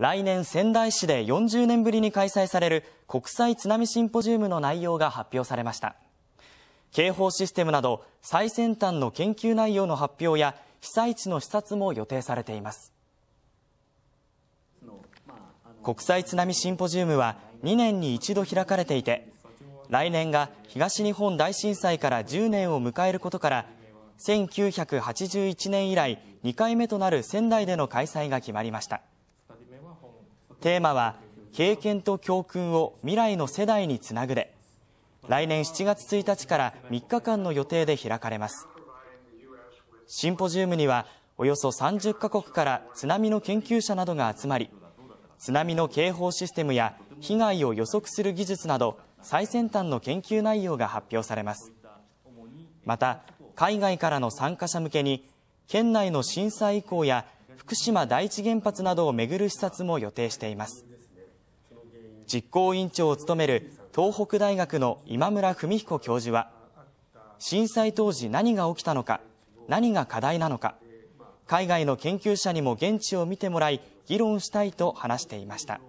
来年仙台市で40年ぶりに開催される国際津波シンポジウムの内容が発表されました。警報システムなど最先端の研究内容の発表や被災地の視察も予定されています。国際津波シンポジウムは2年に一度開かれていて、来年が東日本大震災から10年を迎えることから、1981年以来2回目となる仙台での開催が決まりました。テーマは「経験と教訓を未来の世代につなぐで」来年7月1日から3日間の予定で開かれますシンポジウムにはおよそ30カ国から津波の研究者などが集まり津波の警報システムや被害を予測する技術など最先端の研究内容が発表されますまた海外からの参加者向けに県内の震災以降や福島第一原発などを巡る視察も予定しています実行委員長を務める東北大学の今村文彦教授は震災当時何が起きたのか何が課題なのか海外の研究者にも現地を見てもらい議論したいと話していました